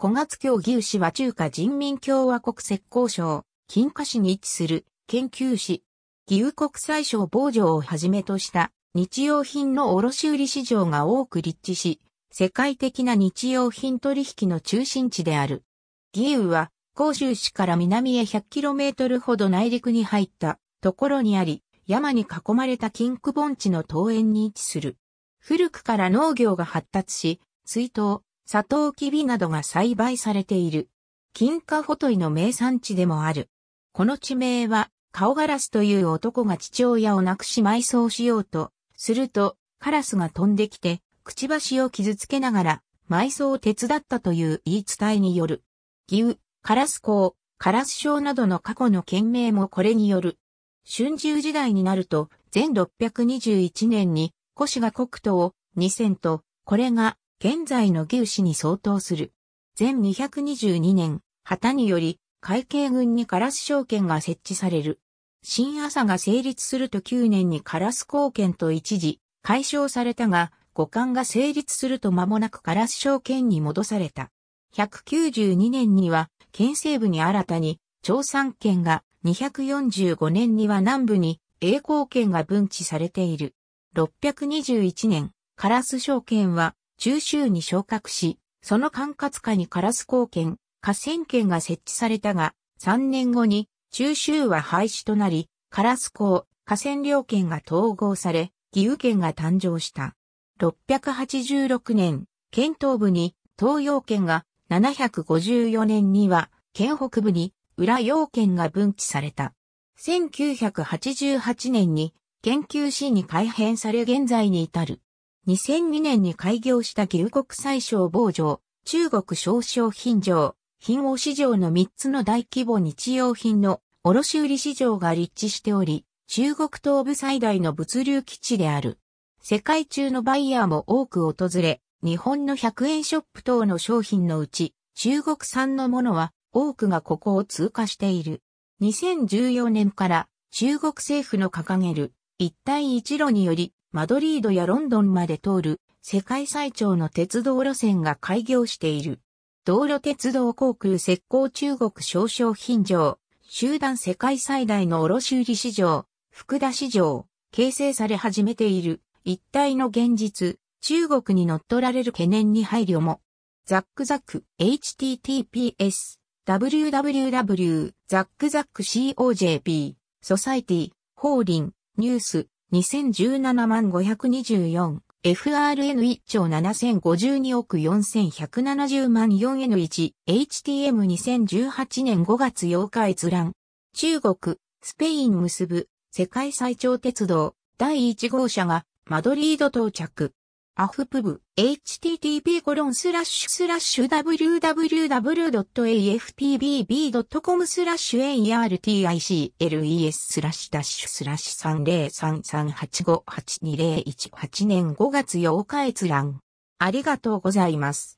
小月京牛市は中華人民共和国石膏省、金華市に位置する研究市。義烏国際省防城をはじめとした日用品の卸売市場が多く立地し、世界的な日用品取引の中心地である。義烏は、甲州市から南へ 100km ほど内陸に入ったところにあり、山に囲まれた金庫盆地の東園に位置する。古くから農業が発達し、水筒、サトウキビなどが栽培されている。金華ホトイの名産地でもある。この地名は、カオガラスという男が父親を亡くし埋葬しようと、すると、カラスが飛んできて、くちばしを傷つけながら、埋葬を手伝ったという言い伝えによる。牛、カラス公、カラス省などの過去の県名もこれによる。春秋時代になると、全621年に、古氏が国土を2000と、これが現在の牛牛に相当する。全222年、旗により、海警軍にカラス証券が設置される。新朝が成立すると9年にカラス貢献と一時、解消されたが、五冠が成立すると間もなくカラス証券に戻された。192年には、県西部に新たに、長三県が、245年には南部に、栄光県が分置されている。621年、カラス証券は、中州に昇格し、その管轄下にカラス貢献、河川圏が設置されたが、3年後に中州は廃止となり、カラス港、河川領圏が統合され、義勇県が誕生した。686年、県東部に東洋圏が、754年には、県北部に裏洋圏が分岐された。1988年に研究市に改編され現在に至る。2002年に開業した牛国最小某場、中国商商品場、品王市場の3つの大規模日用品の卸売市場が立地しており、中国東部最大の物流基地である。世界中のバイヤーも多く訪れ、日本の100円ショップ等の商品のうち、中国産のものは多くがここを通過している。2014年から中国政府の掲げる一帯一路によりマドリードやロンドンまで通る世界最長の鉄道路線が開業している。道路鉄道航空石膏中国商商品場、集団世界最大の卸売市場、福田市場、形成され始めている一体の現実、中国に乗っ取られる懸念に配慮も。ザックザック https www ザックザック COJP ソサイティ、法輪、ニュース、2017万 524FRN1 兆7052億4170万 4N1HTM2018 年5月8日閲覧中国、スペイン結ぶ世界最長鉄道第1号車がマドリード到着アフプブ、http コロンスラッシュスラッシュ www.afpbb.com スラッシュ articles スラッシュダッシュスラッシュ30338582018年5月8日閲覧。ありがとうございます。